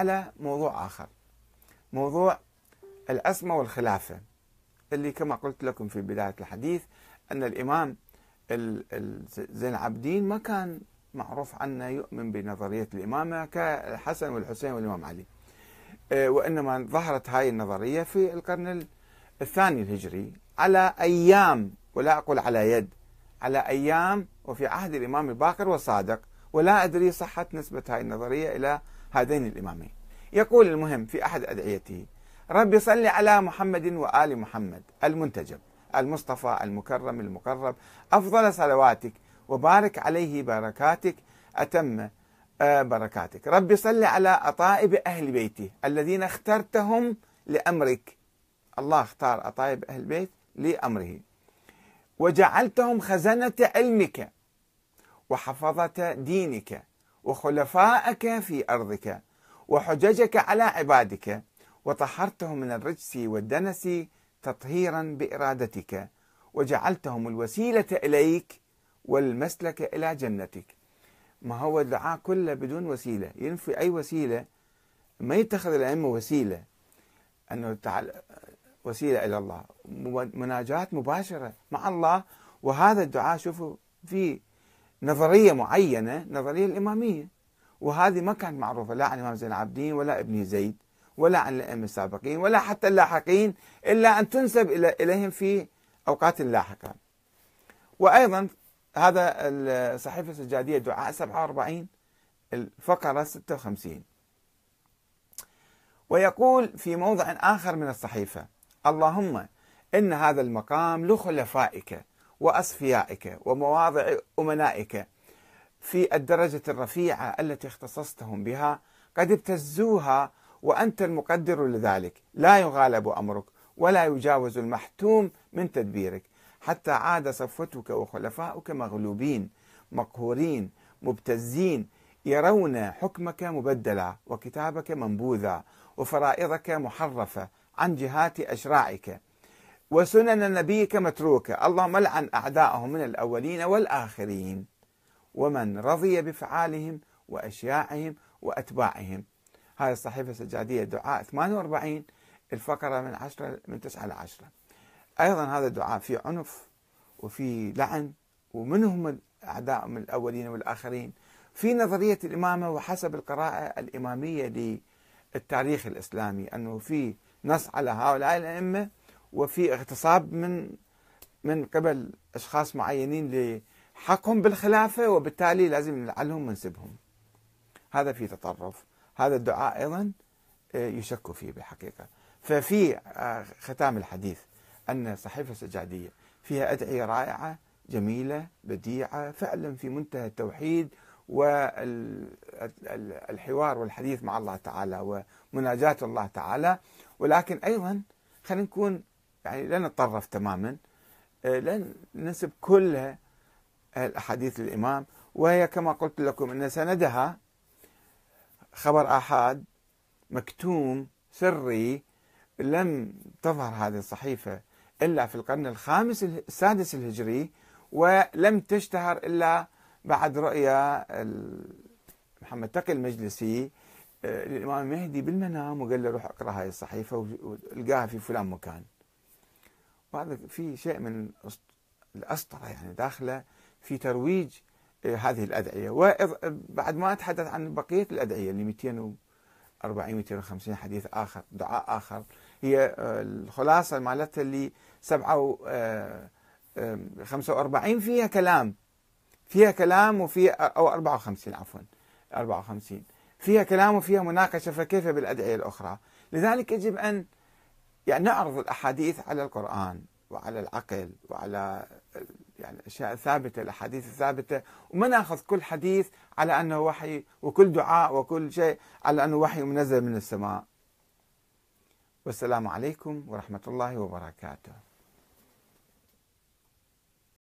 على موضوع آخر موضوع العصمة والخلافة اللي كما قلت لكم في بداية الحديث أن الإمام زين العابدين ما كان معروف عنه يؤمن بنظرية الإمامة كالحسن والحسين والإمام علي آه، وإنما ظهرت هاي النظرية في القرن الثاني الهجري على أيام ولا أقول على يد على أيام وفي عهد الإمام الباقر والصادق ولا أدري صحة نسبة هذه النظرية إلى هذين الإمامين يقول المهم في أحد أدعيته ربي صل على محمد وآل محمد المنتجب المصطفى المكرم المقرب أفضل صلواتك وبارك عليه بركاتك أتم آه، بركاتك ربي صل على أطائب أهل بيته الذين اخترتهم لأمرك الله اختار أطائب أهل البيت لأمره وجعلتهم خزنة علمك وحفظة دينك وخلفائك في أرضك وحججك على عبادك وطهرتهم من الرجس والدنس تطهيرا بإرادتك وجعلتهم الوسيلة إليك والمسلك إلى جنتك ما هو الدعاء كله بدون وسيلة ينفي أي وسيلة ما يتخذ الأئمة وسيلة أنه تعال وسيلة إلى الله مناجاة مباشرة مع الله وهذا الدعاء شوفوا في نظرية معينة نظرية الإمامية وهذه ما كانت معروفة لا عن الإمام زين العابدين ولا ابن زيد ولا عن الأئمة السابقين ولا حتى اللاحقين إلا أن تنسب إليهم في أوقات لاحقة وأيضا هذا الصحيفة السجادية دعاء 47 الفقرة 56 ويقول في موضع آخر من الصحيفة اللهم إن هذا المقام لخلفائك وأصفيائك ومواضع أمنائك في الدرجة الرفيعة التي اختصصتهم بها قد ابتزوها وأنت المقدر لذلك لا يغالب أمرك ولا يجاوز المحتوم من تدبيرك حتى عاد صفوتك وخلفاؤك مغلوبين مقهورين مبتزين يرون حكمك مبدلا وكتابك منبوذا وفرائضك محرفة عن جهات أشراعك وسنن نبيك متروكة اللهم لعن أعداءهم من الأولين والآخرين ومن رضي بفعالهم وأشياعهم وأتباعهم هذه الصحيفة السجادية دعاء 48 الفقرة من 10 من 9 إلى 10 أيضا هذا الدعاء فيه عنف وفي لعن ومن هم الأعداء من الأولين والآخرين في نظرية الإمامة وحسب القراءة الإمامية للتاريخ الإسلامي أنه في نص على هؤلاء الأئمة وفي اغتصاب من من قبل اشخاص معينين لحقهم بالخلافه وبالتالي لازم نلعلهم ونسبهم. هذا في تطرف، هذا الدعاء ايضا آه، يشك فيه بالحقيقه. ففي آه، ختام الحديث ان صحيفه السجاديه فيها ادعيه رائعه جميله بديعه فعلا في منتهى التوحيد والحوار والحديث مع الله تعالى ومناجاة الله تعالى ولكن أيضا خلينا نكون يعني لا نتطرف تماما آه، لا ننسب كل الأحاديث للإمام وهي كما قلت لكم أن سندها خبر آحاد مكتوم سري لم تظهر هذه الصحيفة إلا في القرن الخامس السادس الهجري ولم تشتهر إلا بعد رؤيا محمد تقي المجلسي آه، للإمام المهدي بالمنام وقال له روح اقرأ هذه الصحيفة ولقاها في فلان مكان وهذا في شيء من الأسطرة يعني داخلة في ترويج آه، هذه الأدعية وبعد ما أتحدث عن بقية الأدعية اللي 240 250 حديث آخر دعاء آخر هي آه، الخلاصة مالتها اللي 45 آه، فيها كلام فيها كلام وفيها أو 54 عفوا 54 فيها كلام وفيها مناقشة فكيف بالأدعية الأخرى لذلك يجب أن يعني نعرض الأحاديث على القرآن وعلى العقل وعلى يعني الأشياء الثابتة الأحاديث الثابتة وما ناخذ كل حديث على أنه وحي وكل دعاء وكل شيء على أنه وحي منزل من السماء والسلام عليكم ورحمة الله وبركاته